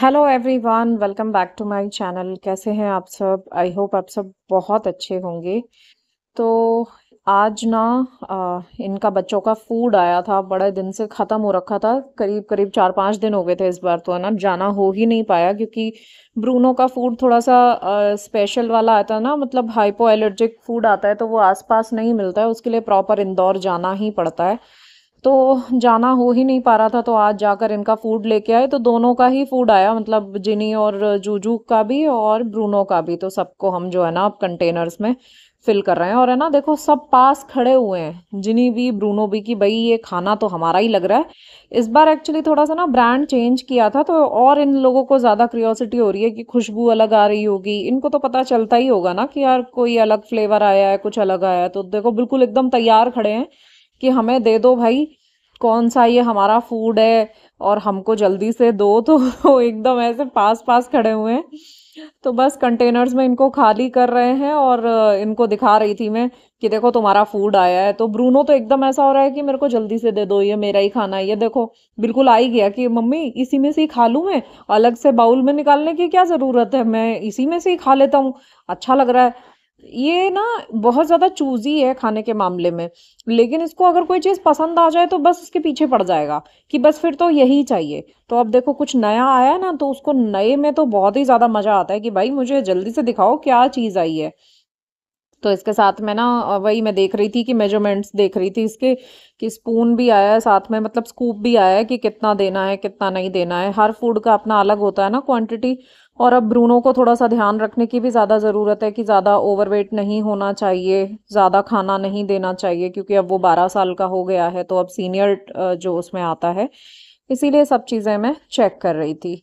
hello everyone welcome back to my channel कैसे हैं आप सब आई होप आप सब बहुत अच्छे होंगे तो आज ना आ, इनका बच्चों का फूड आया था बड़े दिन से ख़त्म हो रखा था करीब करीब चार पाँच दिन हो गए थे इस बार तो है ना जाना हो ही नहीं पाया क्योंकि ब्रूनो का फूड थोड़ा सा आ, स्पेशल वाला आता है ना मतलब हाइपो एलर्जिक फूड आता है तो वो आसपास नहीं मिलता है उसके लिए प्रॉपर इंदौर जाना ही पड़ता है तो जाना हो ही नहीं पा रहा था तो आज जाकर इनका फ़ूड लेके आए तो दोनों का ही फ़ूड आया मतलब जिनी और जूजू का भी और ब्रूनो का भी तो सबको हम जो है ना अब कंटेनर्स में फिल कर रहे हैं और है ना देखो सब पास खड़े हुए हैं जिनी भी ब्रूनो भी कि भाई ये खाना तो हमारा ही लग रहा है इस बार एक्चुअली थोड़ा सा ना ब्रांड चेंज किया था तो और इन लोगों को ज़्यादा क्रियोसिटी हो रही है कि खुशबू अलग आ रही होगी इनको तो पता चलता ही होगा ना कि यार कोई अलग फ्लेवर आया है कुछ अलग आया है तो देखो बिल्कुल एकदम तैयार खड़े हैं कि हमें दे दो भाई कौन सा ये हमारा फूड है और हमको जल्दी से दो तो वो एकदम ऐसे पास पास खड़े हुए हैं तो बस कंटेनर्स में इनको खाली कर रहे हैं और इनको दिखा रही थी मैं कि देखो तुम्हारा फूड आया है तो ब्रूनो तो एकदम ऐसा हो रहा है कि मेरे को जल्दी से दे दो ये मेरा ही खाना है ये देखो बिल्कुल आ ही गया कि मम्मी इसी में से ही खा लूँ मैं अलग से बाउल में निकालने की क्या ज़रूरत है मैं इसी में से ही खा लेता हूँ अच्छा लग रहा है ये ना बहुत ज़्यादा चूजी है खाने के मामले में लेकिन इसको अगर कोई चीज़ पसंद आ जाए तो बस उसके पीछे पड़ जाएगा कि बस फिर तो यही चाहिए तो अब देखो कुछ नया आया ना तो उसको नए में तो बहुत ही ज़्यादा मज़ा आता है कि भाई मुझे जल्दी से दिखाओ क्या चीज़ आई है तो इसके साथ में ना वही मैं देख रही थी कि मेजरमेंट्स देख रही थी इसके कि स्पून भी आया है साथ में मतलब स्कूप भी आया है कि कितना देना है कितना नहीं देना है हर फूड का अपना अलग होता है ना क्वांटिटी और अब ब्रूनो को थोड़ा सा ध्यान रखने की भी ज़्यादा ज़रूरत है कि ज़्यादा ओवरवेट नहीं होना चाहिए ज़्यादा खाना नहीं देना चाहिए क्योंकि अब वो बारह साल का हो गया है तो अब सीनियर जो उसमें आता है इसीलिए सब चीज़ें मैं चेक कर रही थी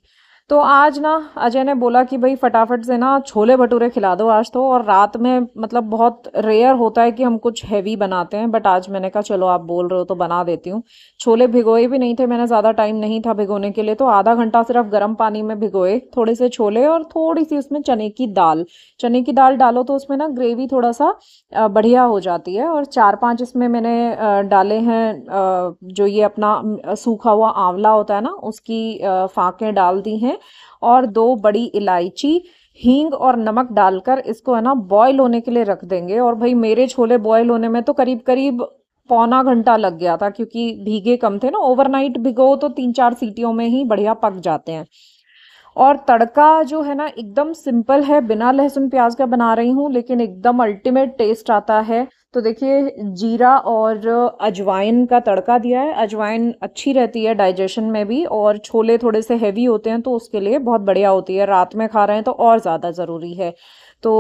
तो आज ना अजय ने बोला कि भाई फटाफट से ना छोले भटूरे खिला दो आज तो और रात में मतलब बहुत रेयर होता है कि हम कुछ हैवी बनाते हैं बट आज मैंने कहा चलो आप बोल रहे हो तो बना देती हूँ छोले भिगोए भी नहीं थे मैंने ज़्यादा टाइम नहीं था भिगोने के लिए तो आधा घंटा सिर्फ गर्म पानी में भिगोए थोड़े से छोले और थोड़ी सी उसमें चने की दाल चने की दाल डालो तो उसमें ना ग्रेवी थोड़ा सा बढ़िया हो जाती है और चार पाँच इसमें मैंने डाले हैं जो ये अपना सूखा हुआ आंवला होता है ना उसकी फाँकें डाल दी हैं और दो बड़ी इलायची हींग और नमक डालकर इसको है ना बॉयल होने के लिए रख देंगे और भाई मेरे छोले बॉयल होने में तो करीब करीब पौना घंटा लग गया था क्योंकि भीगे कम थे ना ओवरनाइट भिगो तो तीन चार सीटियों में ही बढ़िया पक जाते हैं और तड़का जो है ना एकदम सिंपल है बिना लहसुन प्याज का बना रही हूँ लेकिन एकदम अल्टीमेट टेस्ट आता है तो देखिए जीरा और अजवाइन का तड़का दिया है अजवाइन अच्छी रहती है डाइजेशन में भी और छोले थोड़े से हैवी होते हैं तो उसके लिए बहुत बढ़िया होती है रात में खा रहे हैं तो और ज़्यादा ज़रूरी है तो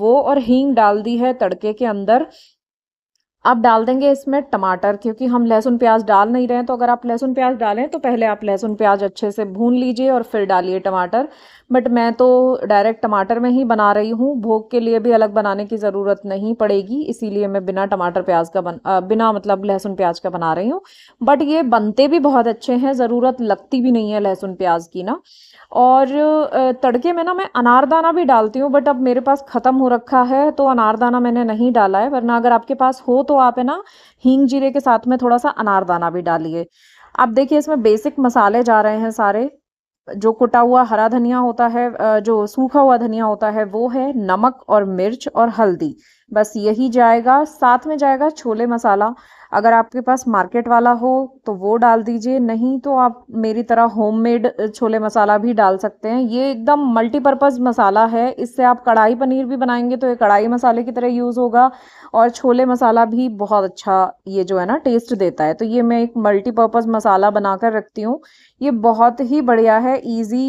वो और हींग डाल दी है तड़के के अंदर आप डाल देंगे इसमें टमाटर क्योंकि हम लहसुन प्याज डाल नहीं रहे हैं तो अगर आप लहसुन प्याज डालें तो पहले आप लहसुन प्याज अच्छे से भून लीजिए और फिर डालिए टमाटर बट मैं तो डायरेक्ट टमाटर में ही बना रही हूँ भोग के लिए भी अलग बनाने की ज़रूरत नहीं पड़ेगी इसीलिए मैं बिना टमाटर प्याज का बन आ, बिना मतलब लहसुन प्याज का बना रही हूँ बट ये बनते भी बहुत अच्छे हैं ज़रूरत लगती भी नहीं है लहसुन प्याज की ना और तड़के में ना मैं अनारदाना भी डालती हूँ बट अब मेरे पास ख़त्म हो रखा है तो अनारदाना मैंने नहीं डाला है वरना अगर आपके पास हो तो आप है ना हींग जीरे के साथ में थोड़ा सा अनारदाना भी डालिए आप देखिए इसमें बेसिक मसाले जा रहे हैं सारे जो कुटा हुआ हरा धनिया होता है जो सूखा हुआ धनिया होता है वो है नमक और मिर्च और हल्दी बस यही जाएगा साथ में जाएगा छोले मसाला अगर आपके पास मार्केट वाला हो तो वो डाल दीजिए नहीं तो आप मेरी तरह होममेड छोले मसाला भी डाल सकते हैं ये एकदम मल्टीपर्पज़ मसाला है इससे आप कढ़ाई पनीर भी बनाएंगे तो ये कढ़ाई मसाले की तरह यूज़ होगा और छोले मसाला भी बहुत अच्छा ये जो है ना टेस्ट देता है तो ये मैं एक मल्टीपर्पज़ मसाला बना कर रखती हूँ ये बहुत ही बढ़िया है ईजी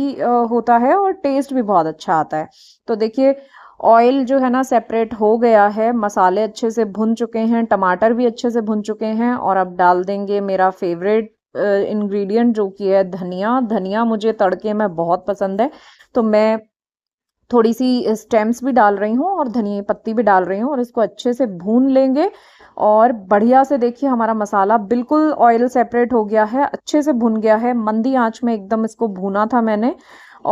होता है और टेस्ट भी बहुत अच्छा आता है तो देखिए ऑयल जो है ना सेपरेट हो गया है मसाले अच्छे से भुन चुके हैं टमाटर भी अच्छे से भुन चुके हैं और अब डाल देंगे मेरा फेवरेट इंग्रेडिएंट जो कि है धनिया धनिया मुझे तड़के में बहुत पसंद है तो मैं थोड़ी सी स्टेम्स भी डाल रही हूँ और धनिया पत्ती भी डाल रही हूँ और इसको अच्छे से भून लेंगे और बढ़िया से देखिए हमारा मसाला बिल्कुल ऑयल सेपरेट हो गया है अच्छे से भुन गया है मंदी आँच में एकदम इसको भूना था मैंने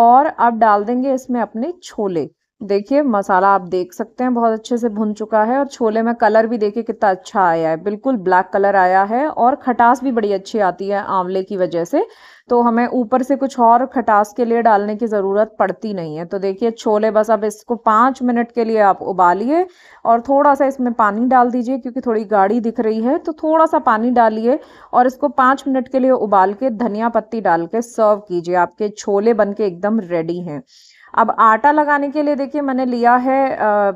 और अब डाल देंगे इसमें अपने छोले देखिए मसाला आप देख सकते हैं बहुत अच्छे से भुन चुका है और छोले में कलर भी देखिए कितना अच्छा आया है बिल्कुल ब्लैक कलर आया है और खटास भी बड़ी अच्छी आती है आंवले की वजह से तो हमें ऊपर से कुछ और खटास के लिए डालने की ज़रूरत पड़ती नहीं है तो देखिए छोले बस अब इसको पाँच मिनट के लिए आप उबालिए और थोड़ा सा इसमें पानी डाल दीजिए क्योंकि थोड़ी गाढ़ी दिख रही है तो थोड़ा सा पानी डालिए और इसको पाँच मिनट के लिए उबाल के धनिया पत्ती डाल के सर्व कीजिए आपके छोले बन के एकदम रेडी हैं अब आटा लगाने के लिए देखिए मैंने लिया है आ,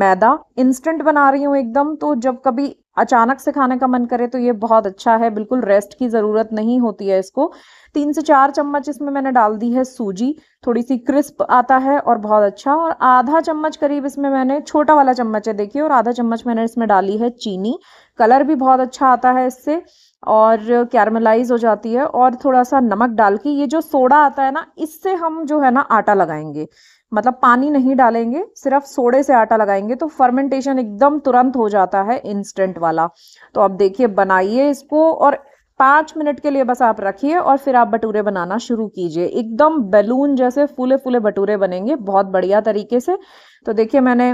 मैदा इंस्टेंट बना रही हूँ एकदम तो जब कभी अचानक से खाने का मन करे तो ये बहुत अच्छा है बिल्कुल रेस्ट की ज़रूरत नहीं होती है इसको तीन से चार चम्मच इसमें मैंने डाल दी है सूजी थोड़ी सी क्रिस्प आता है और बहुत अच्छा और आधा चम्मच करीब इसमें मैंने छोटा वाला चम्मच है देखिए और आधा चम्मच मैंने इसमें डाली है चीनी कलर भी बहुत अच्छा आता है इससे और कैरमलाइज हो जाती है और थोड़ा सा नमक डाल के ये जो सोडा आता है ना इससे हम जो है ना आटा लगाएंगे मतलब पानी नहीं डालेंगे सिर्फ सोडे से आटा लगाएंगे तो फर्मेंटेशन एकदम तुरंत हो जाता है इंस्टेंट वाला तो आप देखिए बनाइए इसको और पाँच मिनट के लिए बस आप रखिए और फिर आप भटूरे बनाना शुरू कीजिए एकदम बैलून जैसे फूले फूले भटूरे बनेंगे बहुत बढ़िया तरीके से तो देखिए मैंने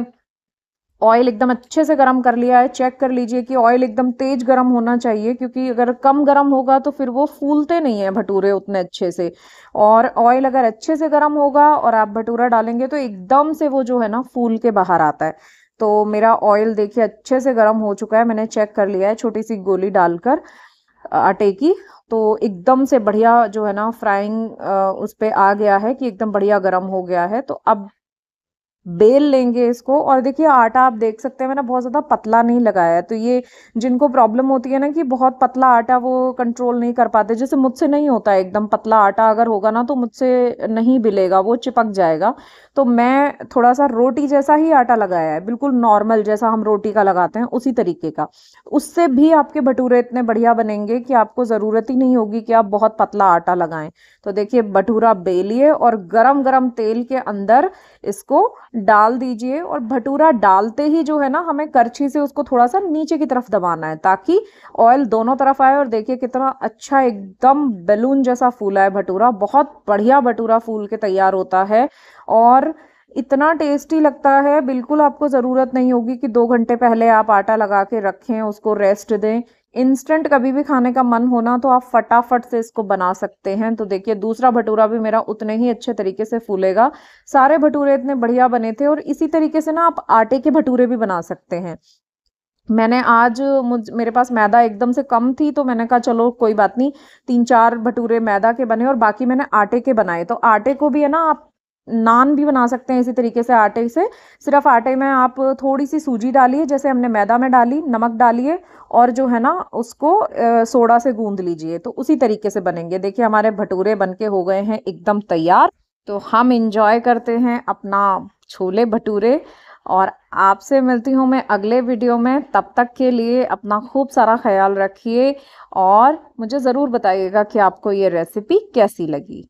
ऑयल एकदम अच्छे से गर्म कर लिया है चेक कर लीजिए कि ऑयल एकदम तेज गर्म होना चाहिए क्योंकि अगर कम गर्म होगा तो फिर वो फूलते नहीं है भटूरे उतने अच्छे से और ऑयल अगर अच्छे से गर्म होगा और आप भटूरा डालेंगे तो एकदम से वो जो है ना फूल के बाहर आता है तो मेरा ऑयल देखिए अच्छे से गर्म हो चुका है मैंने चेक कर लिया है छोटी सी गोली डालकर आटे की तो एकदम से बढ़िया जो है ना फ्राइंग उस पर आ गया है कि एकदम बढ़िया गर्म हो गया है तो अब बेल लेंगे इसको और देखिए आटा आप देख सकते हैं मैंने बहुत ज़्यादा पतला नहीं लगाया है तो ये जिनको प्रॉब्लम होती है ना कि बहुत पतला आटा वो कंट्रोल नहीं कर पाते जैसे मुझसे नहीं होता एकदम पतला आटा अगर होगा ना तो मुझसे नहीं बिलेगा वो चिपक जाएगा तो मैं थोड़ा सा रोटी जैसा ही आटा लगाया है बिल्कुल नॉर्मल जैसा हम रोटी का लगाते हैं उसी तरीके का उससे भी आपके भटूरे इतने बढ़िया बनेंगे कि आपको ज़रूरत ही नहीं होगी कि आप बहुत पतला आटा लगाएं तो देखिए भटूरा बेलिए और गरम गरम तेल के अंदर इसको डाल दीजिए और भटूरा डालते ही जो है ना हमें करछी से उसको थोड़ा सा नीचे की तरफ दबाना है ताकि ऑयल दोनों तरफ आए और देखिए कितना अच्छा एकदम बैलून जैसा फूला है भटूरा बहुत बढ़िया भटूरा फूल के तैयार होता है और इतना टेस्टी लगता है बिल्कुल आपको ज़रूरत नहीं होगी कि दो घंटे पहले आप आटा लगा के रखें उसको रेस्ट दें इंस्टेंट कभी भी खाने का मन होना तो आप फटाफट से इसको बना सकते हैं तो देखिए दूसरा भटूरा भी मेरा उतने ही अच्छे तरीके से फूलेगा सारे भटूरे इतने बढ़िया बने थे और इसी तरीके से ना आप आटे के भटूरे भी बना सकते हैं मैंने आज मुझ मेरे पास मैदा एकदम से कम थी तो मैंने कहा चलो कोई बात नहीं तीन चार भटूरे मैदा के बने और बाकी मैंने आटे के बनाए तो आटे को भी है ना आप नान भी बना सकते हैं इसी तरीके से आटे से सिर्फ आटे में आप थोड़ी सी सूजी डालिए जैसे हमने मैदा में डाली नमक डालिए और जो है ना उसको सोडा से गूंद लीजिए तो उसी तरीके से बनेंगे देखिए हमारे भटूरे बनके हो गए हैं एकदम तैयार तो हम इंजॉय करते हैं अपना छोले भटूरे और आपसे मिलती हूँ मैं अगले वीडियो में तब तक के लिए अपना खूब सारा ख्याल रखिए और मुझे ज़रूर बताइएगा कि आपको ये रेसिपी कैसी लगी